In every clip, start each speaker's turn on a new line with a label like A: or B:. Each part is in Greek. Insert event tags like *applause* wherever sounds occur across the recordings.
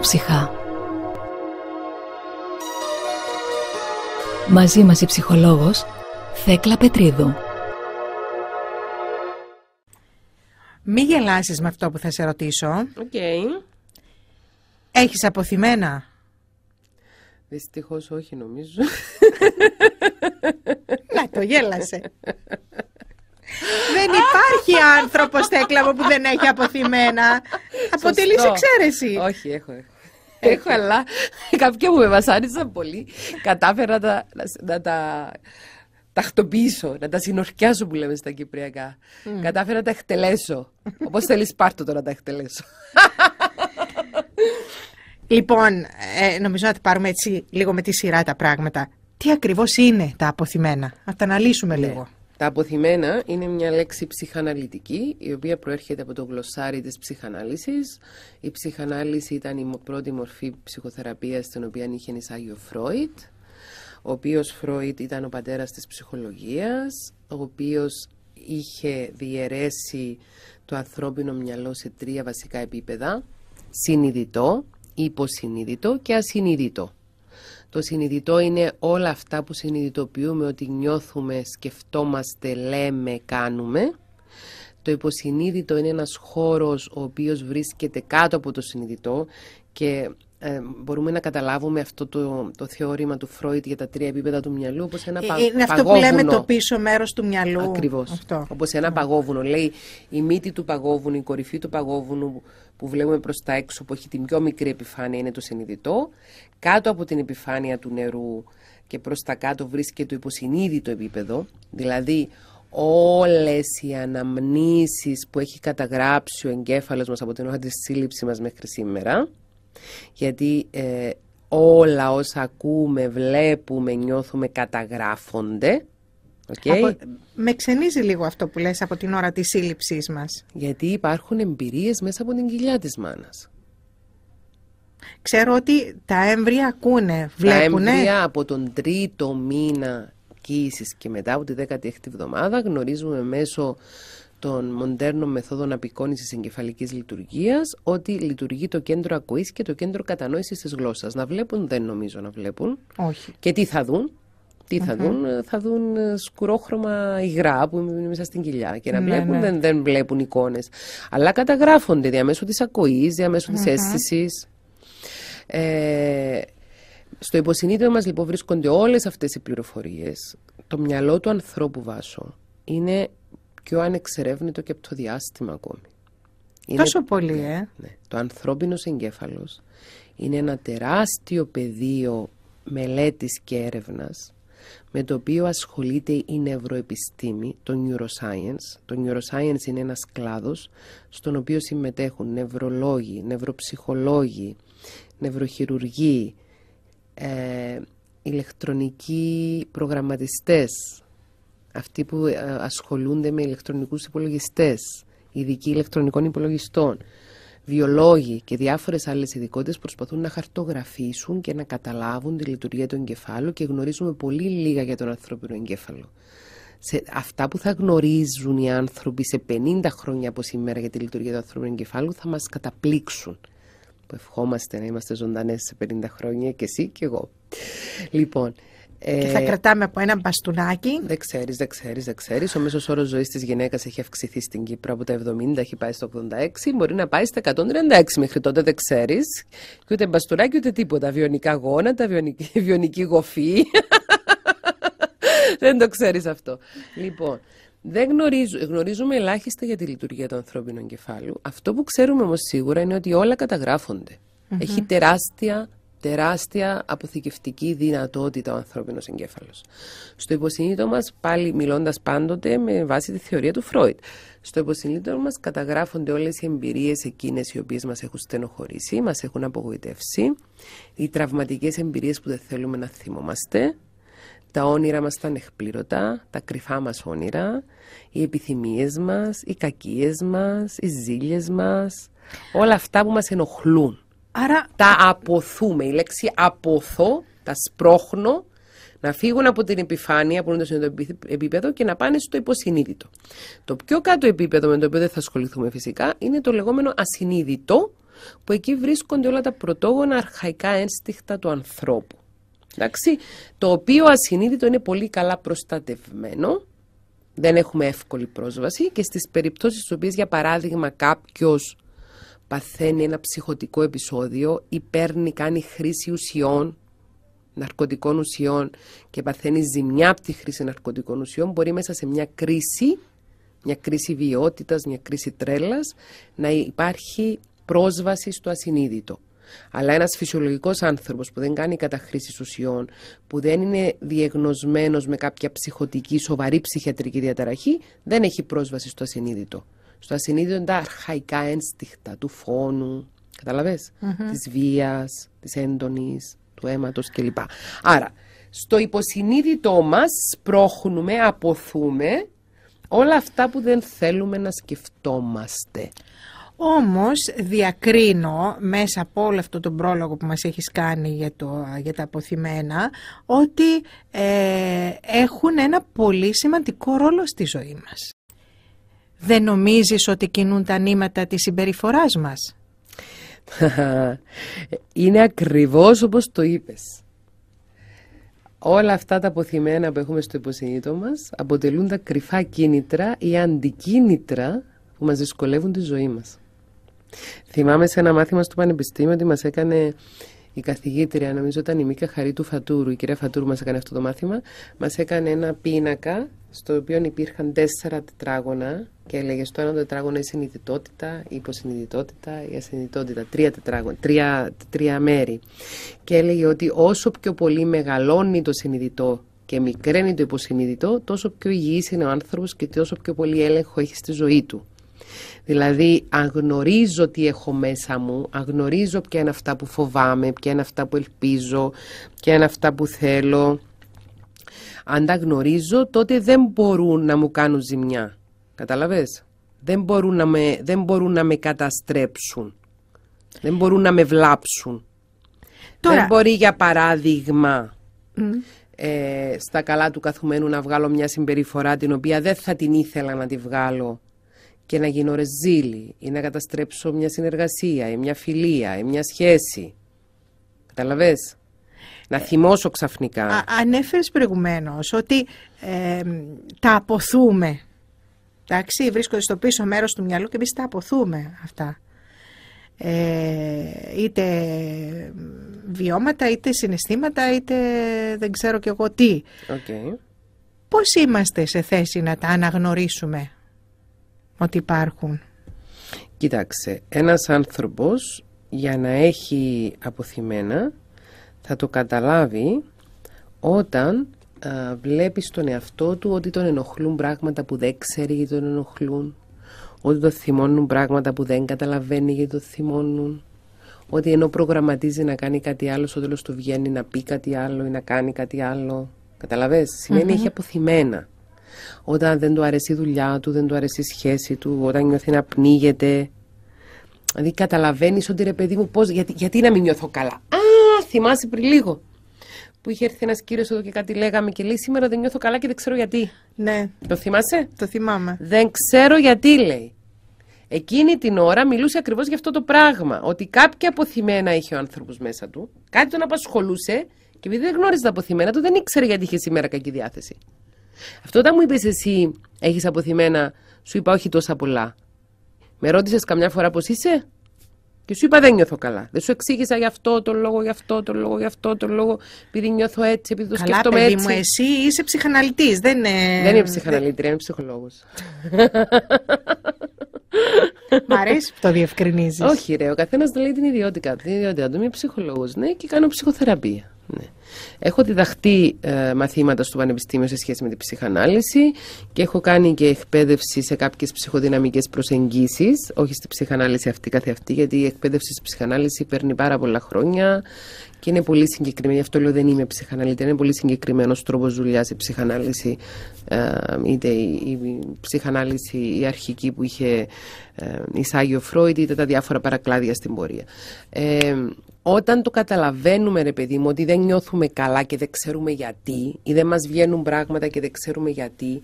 A: ψυχά Μαζί μας η ψυχολόγος
B: Θέκλα Πετρίδου. Μη γελάσεις με αυτό που θα σε ρωτήσω. Οκ. Έχεις αποθυμένα.
A: Δυστυχώς όχι νομίζω.
B: Να το γέλασε. δεν υπάρχει άνθρωπος Θέκλα μου που δεν έχει αποθυμένα. Αποτελείς εξαίρεση. Όχι, έχω. έχω. Έχω, αλλά
A: *laughs* κάποια που με βασάνισαν πολύ. Κατάφερα να, να τα τακτοποιήσω, να τα συνορκιάσω που λέμε στα κυπριακά. Κατάφερα να τα εκτελέσω.
B: Όπως θέλεις, πάρτο τώρα να τα εκτελέσω. *laughs* λοιπόν, ε, νομίζω να πάρουμε έτσι λίγο με τη σειρά τα πράγματα. Τι ακριβώς είναι τα αποθυμένα. Να τα αναλύσουμε ναι. λίγο.
A: Τα αποθυμένα είναι μια λέξη ψυχαναλυτική, η οποία προέρχεται από το γλωσσάρι της ψυχανάλυσης. Η ψυχανάλυση ήταν η πρώτη μορφή ψυχοθεραπείας, την οποία είχε εισάγει ο Φρόιτ, ο οποίος Φρόιτ ήταν ο πατέρας της ψυχολογίας, ο οποίος είχε διαιρέσει το ανθρώπινο μυαλό σε τρία βασικά επίπεδα, συνειδητό, υποσυνείδητο και ασυνείδητο. Το συνειδητό είναι όλα αυτά που συνειδητοποιούμε ότι νιώθουμε, σκεφτόμαστε, λέμε, κάνουμε. Το υποσυνείδητο είναι ένας χώρος ο οποίος βρίσκεται κάτω από το συνειδητό και ε, μπορούμε να καταλάβουμε αυτό το, το θεώρημα του Φρόιτ για τα τρία επίπεδα του μυαλού όπως ένα ε, παγόβουνο. Ε, είναι αυτό που λέμε το
B: πίσω μέρος του μυαλού. Ακριβώς.
A: Αυτό. Όπως ένα ναι. παγόβουνο. Λέει η μύτη του παγόβουνου, η κορυφή του παγόβουνου που βλέπουμε προς τα έξω που έχει την πιο μικρή επιφάνεια είναι το συνειδητό. Κάτω από την επιφάνεια του νερού και προς τα κάτω βρίσκεται το υποσυνείδητο επίπεδο. Δηλαδή όλες οι αναμνήσεις που έχει καταγράψει ο εγκέφαλος μας από την ώρα της σύλληψης μας μέχρι σήμερα γιατί ε, όλα όσα ακούμε, βλέπουμε, νιώθουμε καταγράφονται.
B: Okay. Από... Με ξενίζει λίγο αυτό που λες από την ώρα της σύλληψής μας. Γιατί υπάρχουν εμπειρίες μέσα από την κοιλιά της μάνας. Ξέρω ότι τα έμβρια ακούνε, βλέπουνε. Τα έμβρια
A: από τον τρίτο μήνα και μετά από τη δέκατη η εβδομάδα γνωρίζουμε μέσω των μοντέρνων μεθόδων απεικόνησης εγκεφαλικής λειτουργίας ότι λειτουργεί το κέντρο ακοής και το κέντρο κατανόησης της γλώσσας. Να βλέπουν δεν νομίζω να βλέπουν. Όχι. Και τι θα δουν. Τι θα mm-hmm. δουν, θα δουν ε, σκουρόχρωμα υγρά που είναι μέσα στην κοιλιά και να ναι, βλέπουν, ναι. Δεν, δεν βλέπουν εικόνες. Αλλά καταγράφονται διαμέσου της ακοής, διαμέσου mm-hmm. της αίσθησης. Ε, στο υποσυνείδητο μας λοιπόν βρίσκονται όλες αυτές οι πληροφορίες. Το μυαλό του ανθρώπου βάσο είναι πιο ανεξερεύνητο και από το διάστημα ακόμη. Είναι... Τόσο πολύ, ναι, ε. Ναι. Το ανθρώπινος εγκέφαλος είναι ένα τεράστιο πεδίο μελέτης και έρευνας με το οποίο ασχολείται η νευροεπιστήμη, το neuroscience. Το neuroscience είναι ένας κλάδος στον οποίο συμμετέχουν νευρολόγοι, νευροψυχολόγοι, νευροχειρουργοί, ε, ηλεκτρονικοί προγραμματιστές, αυτοί που ε, ασχολούνται με ηλεκτρονικούς υπολογιστές, ειδικοί ηλεκτρονικών υπολογιστών, βιολόγοι και διάφορες άλλες ειδικότητες προσπαθούν να χαρτογραφήσουν και να καταλάβουν τη λειτουργία του εγκεφάλου και γνωρίζουμε πολύ λίγα για τον ανθρώπινο εγκέφαλο. Σε αυτά που θα γνωρίζουν οι άνθρωποι σε 50 χρόνια από σήμερα για τη λειτουργία του ανθρώπινου εγκεφάλου θα μας καταπλήξουν που ευχόμαστε να είμαστε ζωντανές σε 50 χρόνια και εσύ και εγώ. Λοιπόν, και θα ε, κρατάμε
B: από ένα μπαστούνάκι.
A: Δεν ξέρεις, δεν ξέρεις, δεν ξέρεις. Ο μέσος όρος ζωής της γυναίκας έχει αυξηθεί στην Κύπρο από τα 70, έχει πάει στο 86, μπορεί να πάει στα 136 μέχρι τότε, δεν ξέρεις. Και ούτε μπαστούνάκι ούτε τίποτα. Βιονικά γόνατα, βιονική, *laughs* βιονική γοφή. *laughs* δεν το ξέρεις αυτό. Λοιπόν, δεν γνωρίζουμε, γνωρίζουμε ελάχιστα για τη λειτουργία του ανθρώπινου κεφάλου. Αυτό που ξέρουμε όμως σίγουρα είναι ότι όλα Έχει τεράστια τεράστια αποθηκευτική δυνατότητα ο ανθρώπινος εγκέφαλος. Στο υποσυνείδητο μας, πάλι μιλώντας πάντοτε με βάση τη θεωρία του Φρόιτ, στο υποσυνείδητο μας καταγράφονται όλες οι εμπειρίες εκείνες οι οποίες μας έχουν στενοχωρήσει, μας έχουν απογοητεύσει, οι τραυματικές εμπειρίες που δεν θέλουμε να θυμόμαστε, τα όνειρα μας τα ανεκπλήρωτα, τα κρυφά μας όνειρα, οι επιθυμίες μας, οι κακίες μας, οι ζήλιες μας, όλα αυτά που μας ενοχλούν. Άρα... Τα αποθούμε. Η λέξη αποθώ, τα σπρώχνω, να φύγουν από την επιφάνεια που είναι το επίπεδο και να πάνε στο υποσυνείδητο. Το πιο κάτω επίπεδο με το οποίο δεν θα ασχοληθούμε φυσικά είναι το λεγόμενο ασυνείδητο που εκεί βρίσκονται όλα τα πρωτόγωνα αρχαϊκά ένστιχτα του ανθρώπου. Εντάξει, το οποίο ασυνείδητο είναι πολύ καλά προστατευμένο, δεν έχουμε εύκολη πρόσβαση και στις περιπτώσεις στις οποίες για παράδειγμα κάποιος παθαίνει ένα ψυχοτικό επεισόδιο ή παίρνει, κάνει χρήση ουσιών, ναρκωτικών ουσιών και παθαίνει ζημιά από τη χρήση ναρκωτικών ουσιών, μπορεί μέσα σε μια κρίση, μια κρίση βιότητας, μια κρίση τρέλας, να υπάρχει πρόσβαση στο ασυνείδητο. Αλλά ένας φυσιολογικός άνθρωπος που δεν κάνει καταχρήση ουσιών, που δεν είναι διεγνωσμένος με κάποια ψυχοτική, σοβαρή ψυχιατρική διαταραχή, δεν έχει πρόσβαση στο ασυνείδητο στο τα αρχαϊκά ένστιχτα του φόνου, καταλαβες, mm-hmm. της βίας, της έντονης, του αίματος κλπ. Άρα, στο υποσυνείδητό μας πρόχνουμε, αποθούμε όλα αυτά που δεν θέλουμε να σκεφτόμαστε.
B: Όμως διακρίνω μέσα από όλο αυτό τον πρόλογο που μας έχεις κάνει για, το, για τα αποθυμένα ότι ε, έχουν ένα πολύ σημαντικό ρόλο στη ζωή μας δεν νομίζεις ότι κινούν τα νήματα της συμπεριφοράς μας.
A: *laughs* Είναι ακριβώς όπως το είπες. Όλα αυτά τα αποθυμένα που έχουμε στο υποσυνείδητο μας αποτελούν τα κρυφά κίνητρα ή αντικίνητρα που μας δυσκολεύουν τη ζωή μας. Θυμάμαι σε ένα μάθημα στο Πανεπιστήμιο ότι μας έκανε η καθηγήτρια, νομίζω ήταν η Μίκα Χαρίτου Φατούρου, η κυρία Φατούρου μας έκανε αυτό το μάθημα, μας έκανε ένα πίνακα στο οποίο υπήρχαν τέσσερα τετράγωνα και έλεγε στο ένα τετράγωνο η συνειδητότητα, η υποσυνειδητότητα, η ασυνειδητότητα, τρία, τετράγωνα, τρία, τρία μέρη. Και έλεγε ότι όσο πιο πολύ μεγαλώνει το συνειδητό και μικραίνει το υποσυνείδητο, τόσο πιο υγιής είναι ο άνθρωπος και τόσο πιο πολύ έλεγχο έχει στη ζωή του. Δηλαδή, αγνωρίζω τι έχω μέσα μου, Αγνωρίζω ποια είναι αυτά που φοβάμαι, ποια είναι αυτά που ελπίζω, ποια είναι αυτά που θέλω, αν τα γνωρίζω, τότε δεν μπορούν να μου κάνουν ζημιά. Καταλαβες? Δεν μπορούν να με, δεν μπορούν να με καταστρέψουν. Δεν μπορούν να με βλάψουν. Τώρα... Δεν μπορεί, για παράδειγμα... Ε, στα καλά του καθουμένου να βγάλω μια συμπεριφορά την οποία δεν θα την ήθελα να τη βγάλω και να γίνω ρεζίλη ή να καταστρέψω μια συνεργασία ή μια φιλία ή μια σχέση. Καταλαβες. Να ε, θυμώσω ξαφνικά.
B: ανέφερες προηγουμένως ότι τα αποθούμε. Εντάξει, βρίσκονται στο πίσω μέρος του μυαλού και εμείς τα αποθούμε αυτά. Ε, είτε βιώματα, είτε συναισθήματα, είτε δεν ξέρω κι εγώ τι. Okay. Πώς είμαστε σε θέση να τα αναγνωρίσουμε ότι υπάρχουν.
A: Κοιτάξτε, ένας άνθρωπος για να έχει αποθυμένα θα το καταλάβει όταν α, βλέπει στον εαυτό του ότι τον ενοχλούν πράγματα που δεν ξέρει γιατί τον ενοχλούν, ότι τον θυμώνουν πράγματα που δεν καταλαβαίνει γιατί τον θυμώνουν, ότι ενώ προγραμματίζει να κάνει κάτι άλλο, στο τέλος του βγαίνει να πει κάτι άλλο ή να κάνει κάτι άλλο. Καταλαβες, σημαινει έχει αποθυμένα όταν δεν του αρέσει η δουλειά του, δεν του αρέσει η σχέση του, όταν νιώθει να πνίγεται. Δηλαδή καταλαβαίνεις ότι ρε παιδί μου, πώς, γιατί, γιατί να μην νιώθω καλά. Α, θυμάσαι πριν λίγο που είχε έρθει ένας κύριος εδώ και κάτι λέγαμε και λέει: Σήμερα δεν νιώθω καλά και δεν ξέρω γιατί. Ναι. Το θυμάσαι? Το θυμάμαι. Δεν ξέρω γιατί, λέει. Εκείνη την ώρα μιλούσε ακριβώς για αυτό το πράγμα. Ότι κάποια αποθυμένα είχε ο άνθρωπος μέσα του, κάτι τον απασχολούσε και επειδή δεν γνώριζε τα αποθυμένα του, δεν ήξερε γιατί είχε σήμερα κακή διάθεση. Αυτό όταν μου είπες εσύ, έχεις αποθυμένα, σου είπα όχι τόσα πολλά. Με ρώτησες καμιά φορά πώς είσαι. Και σου είπα δεν νιώθω καλά. Δεν σου εξήγησα γι' αυτό το λόγο, γι' αυτό το λόγο, γι' αυτό το λόγο, επειδή νιώθω έτσι, επειδή το καλά, σκέφτομαι παιδί Μου, εσύ είσαι ψυχαναλυτής. Δεν,
B: είναι... δεν είμαι ψυχαναλυτή, είμαι ψυχολόγος. Μ' αρέσει που το διευκρινίζεις. Όχι,
A: ρε, ο καθένας λέει την ιδιότητα Την Είμαι ψυχολόγος, ναι, και κάνω ψυχοθεραπεία. Ναι. Έχω διδαχτεί ε, μαθήματα στο Πανεπιστήμιο σε σχέση με την ψυχανάλυση και έχω κάνει και εκπαίδευση σε κάποιες ψυχοδυναμικές προσεγγίσεις, όχι στη ψυχανάλυση αυτή αυτή γιατί η εκπαίδευση στη ψυχανάλυση παίρνει πάρα πολλά χρόνια και είναι πολύ συγκεκριμένη. Γι' αυτό λέω δεν είμαι ψυχαναλυτή. Είναι πολύ συγκεκριμένος τρόπος δουλειάς η ψυχανάλυση, ε, είτε η, ψυχανάλυση η αρχική που είχε ε, εισάγει ο Φρόιντ, είτε τα διάφορα παρακλάδια στην πορεία. Ε, όταν το καταλαβαίνουμε, ρε παιδί μου, ότι δεν νιώθουμε καλά και δεν ξέρουμε γιατί, ή δεν μας βγαίνουν πράγματα και δεν ξέρουμε γιατί,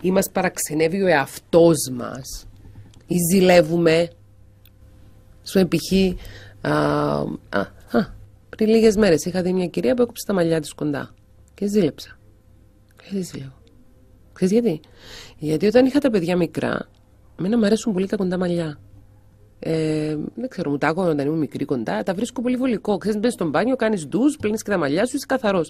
A: ή μας παραξενεύει ο εαυτός μας, ή ζηλεύουμε. Σου επηχεί, πριν λίγες μέρες είχα δει μια κυρία που έκοψε τα μαλλιά της κοντά και ζήλεψα. Και δεν ζηλεύω. Ξέρεις γιατί. Γιατί όταν είχα τα παιδιά μικρά, εμένα μου αρέσουν πολύ τα κοντά μαλλιά. Ε, δεν ξέρω, μου τα άκουγα όταν ήμουν μικρή κοντά. Τα βρίσκω πολύ βολικό. Ξέρεις, μπαίνεις στο μπάνιο, κάνεις ντού, πλύνεις και τα μαλλιά σου, είσαι καθαρός.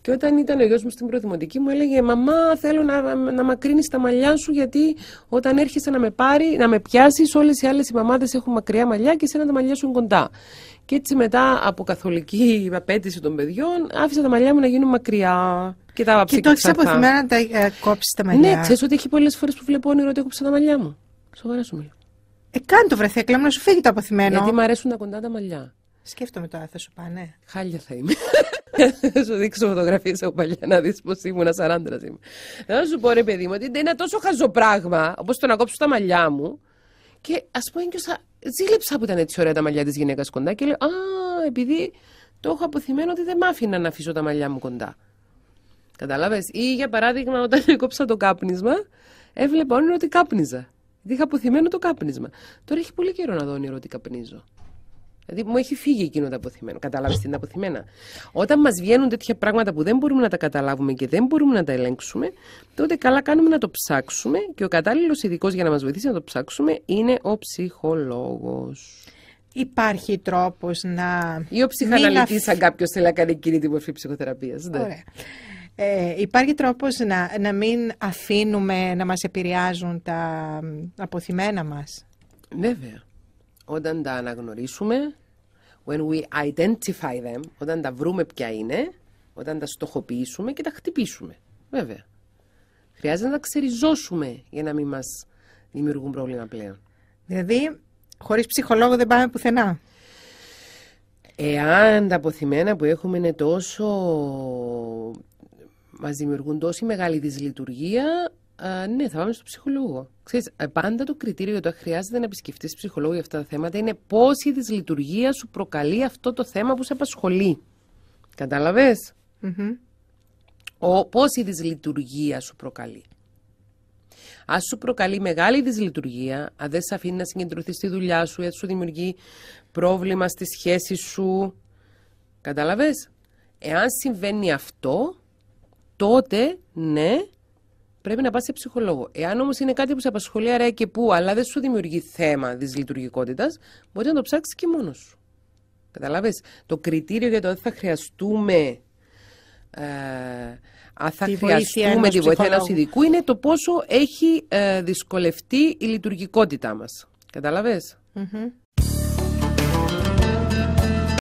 A: Και όταν ήταν ο γιος μου στην προδημοτική, μου έλεγε Μαμά, θέλω να, να μακρύνεις τα μαλλιά σου, γιατί όταν έρχεσαι να με πάρει, να με πιάσεις, όλες οι άλλες οι μαμάδες έχουν μακριά μαλλιά και εσένα τα μαλλιά σου κοντά. Και έτσι μετά από καθολική απέτηση των παιδιών, άφησα τα μαλλιά μου να γίνουν μακριά. Και, τα και το έχει αποθυμένα να τα
B: ε, κόψεις τα ναι, μαλλιά. Ναι, ξέρεις ότι έχει πολλές φορές που βλέπω όνειρο ότι έχω τα μαλλιά μου. Σοβαρά σου μιλάω. Ε, κάνε το μου να σου φύγει το αποθυμένο. Γιατί μου αρέσουν τα κοντά τα μαλλιά. Σκέφτομαι τώρα, θα σου πάνε. Ναι. Χάλια θα είμαι.
A: Θα σου δείξω φωτογραφίες από παλιά να δεις πώς ήμουν, σαράντρα είμαι. Να σου πω ρε παιδί μου, ότι είναι τόσο χαζό πράγμα, όπως το να κόψω τα μαλλιά μου. Και ας πούμε, και ζήλεψα που ήταν έτσι ωραία τα μαλλιά της γυναίκας κοντά και λέω Α, επειδή το έχω αποθυμένο ότι δεν μ' άφηνα να αφήσω τα μαλλιά μου κοντά. Κατάλαβε. Ή για παράδειγμα, όταν κόψα το κάπνισμα, έβλεπα όνειρο ότι κάπνιζα είχα αποθυμένο το κάπνισμα. Τώρα έχει πολύ καιρό να δω όνειρο ότι καπνίζω. Δηλαδή μου έχει φύγει εκείνο το αποθυμένο. Κατάλαβες τι είναι αποθυμένα. Όταν μας βγαίνουν τέτοια πράγματα που δεν μπορούμε να τα καταλάβουμε και δεν μπορούμε να τα ελέγξουμε, τότε καλά κάνουμε να το ψάξουμε και ο κατάλληλος ειδικός για να μας βοηθήσει να το ψάξουμε είναι ο ψυχολόγος.
B: Υπάρχει τρόπος να. ή ο ψυχαναλυτή,
A: αν κάποιος θέλει να κάνει εκείνη μορφή ψυχοθεραπείας. Ναι. Ωραία.
B: Ε, υπάρχει τρόπος να, να μην αφήνουμε να μας επηρεάζουν τα αποθυμένα μας.
A: Βέβαια. Όταν τα αναγνωρίσουμε, when we identify them, όταν τα βρούμε ποια είναι, όταν τα στοχοποιήσουμε και τα χτυπήσουμε. Βέβαια. Χρειάζεται να τα ξεριζώσουμε για να μην μας δημιουργούν πρόβλημα πλέον.
B: Δηλαδή, χωρίς ψυχολόγο δεν πάμε πουθενά.
A: Εάν τα αποθυμένα που έχουμε είναι τόσο μας δημιουργούν τόση μεγάλη δυσλειτουργία, α, ναι, θα πάμε στο ψυχολόγο. Ξέρεις, ε, πάντα το κριτήριο για το... αν χρειάζεται να επισκεφτείς ψυχολόγο για αυτά τα θέματα είναι πόση δυσλειτουργία σου προκαλεί αυτό το θέμα που σε απασχολεί. Κατάλαβες. Mm-hmm. Πόση δυσλειτουργία σου προκαλεί. Αν σου προκαλεί μεγάλη δυσλειτουργία, αν δεν σε αφήνει να συγκεντρωθείς στη δουλειά σου, αν σου δημιουργεί πρόβλημα στη σχέση σου. Κατάλαβες. Εάν συμβαίνει αυτό, τότε ναι, πρέπει να πας σε ψυχολόγο. Εάν όμως είναι κάτι που σε απασχολεί αρέα και που, αλλά δεν σου δημιουργεί θέμα δυσλειτουργικότητα, μπορεί να το ψάξεις και μόνος σου. Καταλάβει. Το κριτήριο για το ότι θα χρειαστούμε. Ε, αν θα τη χρειαστούμε βοήθεια τη βοήθεια ενός ειδικού είναι το πόσο έχει ε, δυσκολευτεί η λειτουργικότητά μας. Καταλαβες.